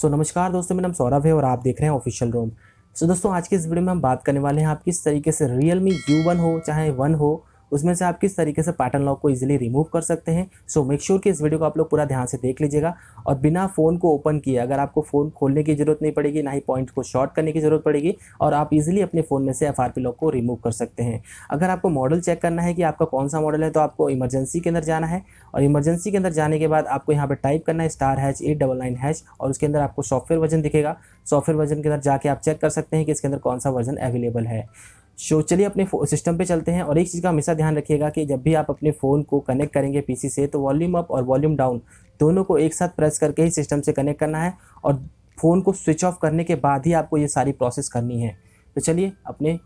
सो so, नमस्कार दोस्तों मेरा नाम सौरभ है और आप देख रहे हैं ऑफिशियल रोम सो so, दोस्तों आज के इस वीडियो में हम बात करने वाले हैं आप किस तरीके से रियल मी यू वन हो चाहे वन हो उसमें से आप किस तरीके से पैटर्न लॉक को इजीली रिमूव कर सकते हैं सो मेक श्योर कि इस वीडियो को आप लोग पूरा ध्यान से देख लीजिएगा और बिना फ़ोन को ओपन किए अगर आपको फ़ोन खोलने की ज़रूरत नहीं पड़ेगी ना ही पॉइंट को शॉर्ट करने की ज़रूरत पड़ेगी और आप इजिली अपने फ़ोन में से एफ लॉक को रिमूव कर सकते हैं अगर आपको मॉडल चेक करना है कि आपका कौन सा मॉडल है तो आपको इमरजेंसी के अंदर जाना है और इमरजेंसी के अंदर जाने के बाद आपको यहाँ पर टाइप करना है star hash at double nine hash और उसके अंदर आपको सॉफ्टवेयर वर्जन दिखेगा सॉफ्टवेयर वर्जन के अंदर जाके आप चेक कर सकते हैं कि इसके अंदर कौन सा वर्जन अवेलेबल है सो चलिए अपने सिस्टम पे चलते हैं और एक चीज़ का हमेशा ध्यान रखिएगा कि जब भी आप अपने फ़ोन को कनेक्ट करेंगे पीसी से तो वॉल्यूम अप और वॉल्यूम डाउन दोनों को एक साथ प्रेस करके ही सिस्टम से कनेक्ट करना है और फ़ोन को स्विच ऑफ करने के बाद ही आपको ये सारी प्रोसेस करनी है तो चलिए अपने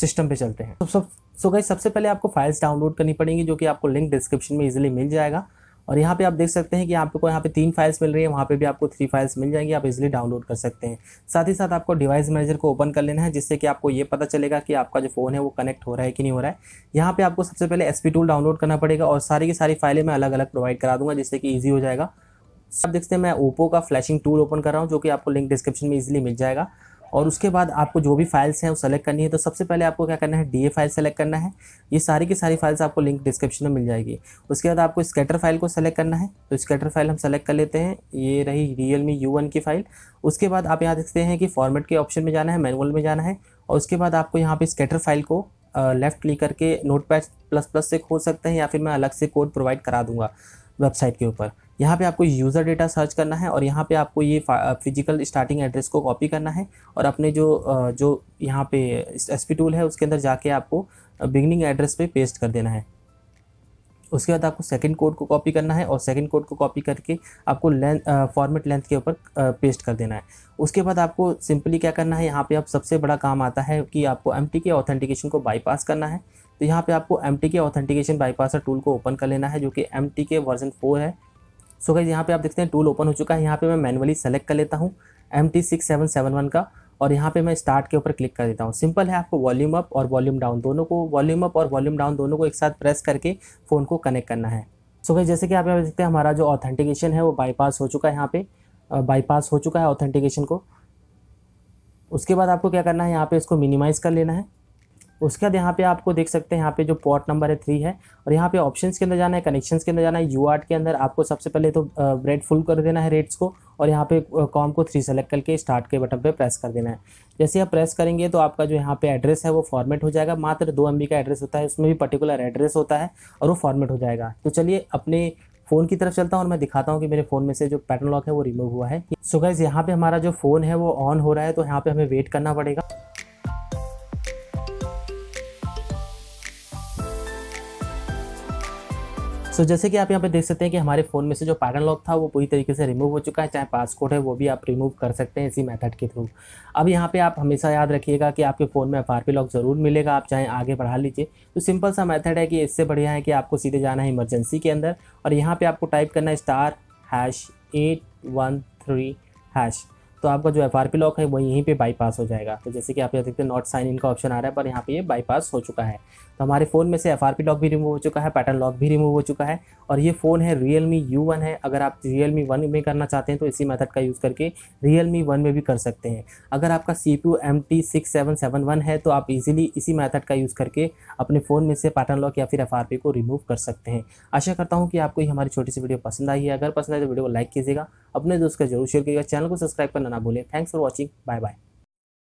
सिस्टम पे चलते हैं तो सब सो गई सबसे पहले आपको फाइल्स डाउनलोड करनी पड़ेंगी जो कि आपको लिंक डिस्क्रिप्शन में इजीली मिल जाएगा और यहाँ पे आप देख सकते हैं कि आपको यहाँ पे तीन फाइल्स मिल रही है वहाँ पे भी आपको थ्री फाइल्स मिल जाएंगी आप इजिली डाउनलोड कर सकते हैं साथ ही साथ आपको डिवाइस मैनेजर को ओपन कर लेना है जिससे कि आपको ये पता चलेगा कि आपका जो फ़ोन है वो कनेक्ट हो रहा है कि नहीं हो रहा है यहाँ पर आपको सबसे पहले एस टूल डाउनलोड करना पड़ेगा और सारी की सारी फाइलें मैं अलग अलग प्रोवाइड करा दूँगा जिससे कि ईजी हो जाएगा सब देखते हैं मैं ओप्पो का फ्लैशिंग टूल ओपन कर रहा हूँ जो कि आपको लिंक डिस्क्रिप्शन में ईजिली मिल जाएगा और उसके बाद आपको जो भी फाइल्स हैं वो सेलेक्ट करनी है तो सबसे पहले आपको क्या करना है डी फाइल सेलेक्ट करना है ये सारी की सारी फाइल्स आपको लिंक डिस्क्रिप्शन में मिल जाएगी उसके बाद आपको स्केटर फाइल को सेलेक्ट करना है तो स्केटर फाइल हम सेलेक्ट कर लेते हैं ये रही रियल मी यू की फाइल उसके बाद आप यहाँ देखते हैं कि फॉर्मेट के ऑप्शन में जाना है मैनुअल में जाना है और उसके बाद आपको यहाँ पर स्केटर फाइल को लेफ़्ट क्लिक करके नोट प्लस प्लस से खोल सकते हैं या फिर मैं अलग से कोड प्रोवाइड करा दूँगा वेबसाइट के ऊपर यहाँ पे आपको यूज़र डेटा सर्च करना है और यहाँ पे आपको ये फिजिकल स्टार्टिंग एड्रेस को कॉपी करना है और अपने जो जो यहाँ पे एस पी टूल है उसके अंदर जाके आपको बिगनिंग एड्रेस पे पेस्ट कर देना है उसके बाद आपको सेकंड कोड को कॉपी करना है और सेकंड कोड को कॉपी करके आपको लेंथ फॉर्मेट लेंथ के ऊपर पेस्ट कर देना है उसके बाद आपको सिंपली क्या करना है यहाँ पे आप सबसे बड़ा काम आता है कि आपको एम के ऑथेंटिकेशन को बाईपास करना है तो यहाँ पे आपको M K authentication bypasser tool को ओपन कर लेना है जो कि एम के वर्जन फोर है सो गाइज यहाँ पे आप देखते हैं टूल ओपन हो चुका है यहाँ पे मैं मैनुअली सेलेक्ट कर लेता हूँ M T six seven seven one का और यहाँ पे मैं स्टार्ट के ऊपर क्लिक कर देता हूँ सिंपल है आपको वॉल्यूम अप और वॉल्यूम डाउन दोनों को वॉल्यूम अप और वॉल्यूम डाउन दोनों को एक साथ प्रेस करके फ़ोन को कनेक्ट करना है सो so, जैसे कि आप यहाँ देखते हैं हमारा जो ऑथेंटिकेशन है वो बाईपास हो चुका है यहाँ पे बाईपास हो चुका है ऑथेंटिकेशन को उसके बाद आपको क्या करना है यहाँ पे इसको मिनिमाइज़ कर लेना है उसके बाद यहाँ पे आपको देख सकते हैं यहाँ पे जो पॉट नंबर है थ्री है और यहाँ पे ऑप्शंस के अंदर जाना है कनेक्शंस के अंदर जाना है यू के अंदर आपको सबसे पहले तो रेड फुल कर देना है रेट्स को और यहाँ पे कॉम को थ्री सेलेक्ट करके स्टार्ट के बटन पे प्रेस कर देना है जैसे आप प्रेस करेंगे तो आपका जो यहाँ पे एड्रेस है वो फॉर्मेट हो जाएगा मात्र दो एम का एड्रेस होता है उसमें भी पर्टिकुलर एड्रेस होता है और वो फॉर्मेट हो जाएगा तो चलिए अपने फ़ोन की तरफ चलता हूँ और मैं दिखाता हूँ कि मेरे फ़ोन में से जो पैटर्न लॉक है वो रिमूव हुआ है सो so गैस यहाँ पे हमारा जो फ़ोन है वो ऑन हो रहा है तो यहाँ पे हमें वेट करना पड़ेगा सो so, जैसे कि आप यहाँ पे देख सकते हैं कि हमारे फ़ोन में से जो पैटर्न लॉक था वो पूरी तरीके से रिमूव हो चुका है चाहे पासकोड है वो भी आप रिमूव कर सकते हैं इसी मेथड के थ्रू अब यहाँ पे आप हमेशा याद रखिएगा कि आपके फ़ोन में एफ लॉक ज़रूर मिलेगा आप चाहे आगे बढ़ा लीजिए तो सिंपल सा मैथड है कि इससे बढ़िया है कि आपको सीधे जाना है इमरजेंसी के अंदर और यहाँ पर आपको टाइप करना है star hash at one three hash तो आपका जो एफ आर पी लॉक है वो यहीं पे बाईपास हो जाएगा तो जैसे कि आप यहाँ देखते हैं नॉट साइन इन का ऑप्शन आ रहा है पर यहाँ पे ये बाईपास हो चुका है तो हमारे फ़ोन में से एफ आर पी लॉक भी रिमूव हो चुका है पैटर्न लॉक भी रिमूव हो चुका है और ये फ़ोन है रियल मी यू वन है अगर आप रियल मी वन में करना चाहते हैं तो इसी मेथड का यूज़ करके रियल मी वन में भी कर सकते हैं अगर आपका C P U M T six seven seven one है तो आप इजिली इसी मैथड का यूज़ करके अपने फ़ोन में से पैटर्न लॉक या फिर एफ आर पी को रिमूव कर सकते हैं आशा करता हूँ कि आपको ये हमारी छोटी सी वीडियो पसंद आई है अगर पसंद आए तो वीडियो को लाइक कीजिएगा अपने दोस्त का जरूर शेयर करिएगा चैनल को सब्सक्राइब करना ना भूलें thanks for watching bye bye